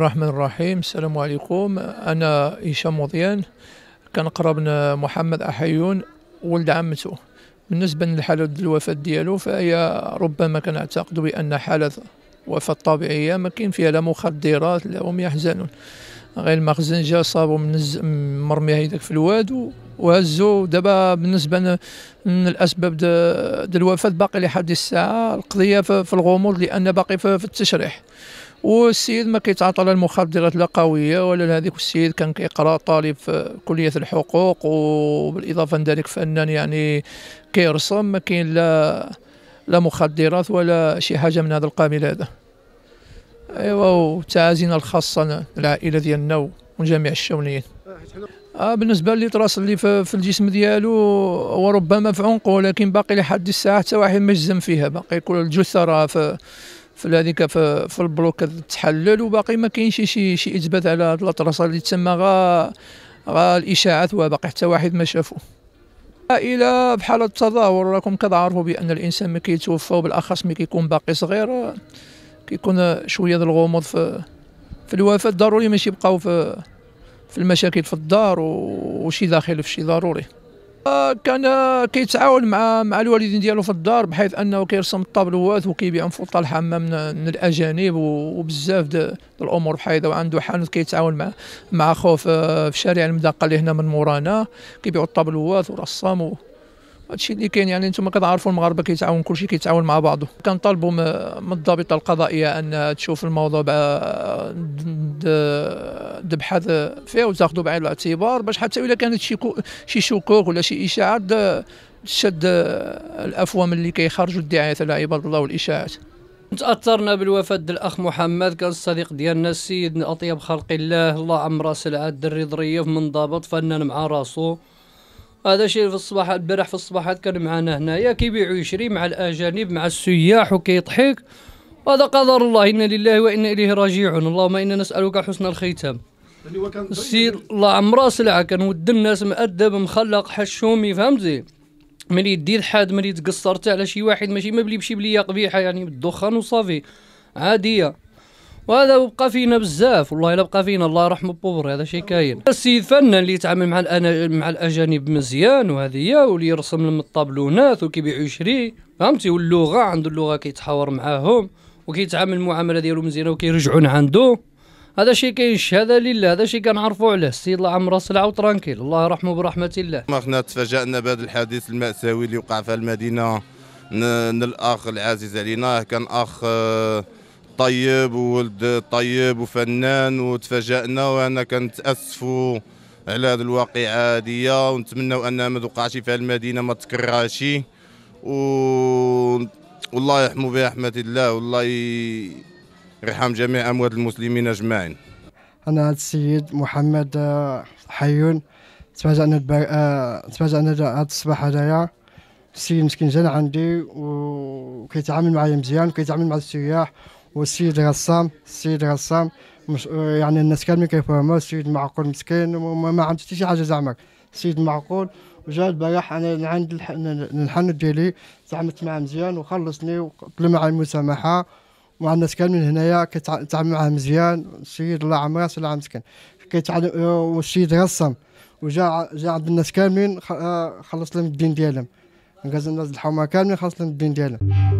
الرحمن الرحيم السلام عليكم انا هشام مضيان كنقرا من محمد احيون ولد عمته بالنسبه لحاله الوفاه ديالو فهي ربما كنعتقد بان حاله وفاة طبيعية ما كاين فيها لا مخدرات لا هم يحزنون غير المخزن جا صابو من مرمي هيداك في الواد وهزو دابا بالنسبه من الاسباب ديال الوفاه باقي لحد الساعه القضيه في الغموض لان باقي في التشريح والسيد ما كيتعاطى لا المخدرات لا قويه ولا هذيك السيد كان كيقرا طالب في كليه الحقوق وبالاضافه لذلك فنان يعني كيرسم ما كاين لا لا مخدرات ولا شي حاجه من هذا القبيل هذا ايوا وتعازينا الخاصه العائله ديالنا وجميع الشونيين آه بالنسبه تراس اللي في الجسم ديالو وربما ربما في عنقه ولكن باقي لحد الساعه حتى واحد ما فيها باقي كل الجثه راه في هذيك في, في البلوك تحلل وباقي ما كاينش شي, شي اثبات على هذه الاطرسه اللي تسمى غا غا الاشاعات وباقي حتى واحد ما شافو الى بحال التظاهر راكم كتعرفوا بان الانسان ملي كيتوفى وبالاخص ملي كيكون باقي صغير كيكون شويه ديال الغموض في في الوفاه ضروري ماشي يبقاو في في المشاكل في الدار وشي داخل في شي ضروري آه، كان آه، كيتعاون مع مع الوالدين ديالو في الدار بحيث انه كيرسم الطابلوات وكيبيعهم في الحمام من, من الاجانب وبزاف د الامور بحال وعنده حانوت كيتعاون مع مع خوه آه، في شارع المدقه اللي هنا من مورانا كيبيعوا الطابلوات ورسام هادشي اللي كاين يعني انتم كتعرفوا المغاربه كيتعاون كلشي كيتعاون مع بعضه كنطالبوا من الضابطه القضائيه ان تشوف الموضوع تبحث فيه وتاخذوا بعين الاعتبار باش حتى الا كانت شي شي شكوك ولا شي اشاعات تشد الافوام اللي كيخرجوا الدعايات على عباد الله والاشاعات تاثرنا بالوفاه الاخ محمد كان الصديق ديالنا السيد اطيب خلق الله الله عمره سلعه الدري ظريف منضبط فنان مع راسو هذا شيء في الصباح البارح في الصباح كان معنا هنايا كيبيع ويشري مع الاجانب مع السياح وكيضحك هذا قدر الله انا لله وانا اليه راجعون اللهم انا نسالك حسن الختام طيب. السيد الله عمره سلعه كان ود الناس مأدب مخلق حشومي فهمتي ملي يدير حاد ملي تقصرت على شي واحد ماشي بلي بشي بليه قبيحه يعني بالدخان وصافي عاديه وهذا بقى فينا بزاف والله الا بقى فينا الله يرحمه بوبري هذا شي كاين السيد فنان اللي يتعامل مع الأنا... مع الاجانب مزيان وهذه واللي يرسم لهم الطابلونات وكيبيع ويشري فهمتي واللغه عنده اللغه كيتحاور معاهم وكيتعامل المعامله ديالو مزيانه وكيرجعون عنده هذا شي كاين هذا لله هذا شي كنعرفوا عليه السيد الله عمره سلعه وترانكيل الله يرحمه برحمه الله ما خنا تفاجئنا بهذا الحادث المأساوي اللي وقع في المدينه من الاخ العزيز علينا كان اخ آه طيب وولد طيب وفنان وتفاجأنا وانا كنتأسفوا على هذه الواقعة هذه ونتمنوا انها ما توقعش في المدينة ما تكرهاش و والله يحمو برحمة الله والله يرحم جميع اموات المسلمين اجمعين انا السيد محمد حيون تفاجأنا ب... تفاجأنا هذا الصباح هذايا السيد مسكين جانا عندي وكيتعامل معايا مزيان وكيتعامل مع السياح والسيد رسام السيد رسام مش يعني الناس كاملين كيفهموه السيد معقول مسكين وما عنده حتى شي حاجه زعما السيد معقول وجا البارح انا عند الحن ديالي تعاملت معاه مزيان وخلصني وطلب معاه المسامحه مع الناس كاملين هنايا كيتعامل معاه مزيان السيد الله عمره الله مسكين كيتعامل والسيد رسام وجا جا عند الناس كاملين آه، خلص لهم الدين ديالهم غاز الناس الحومه كاملين خلص لهم الدين ديالهم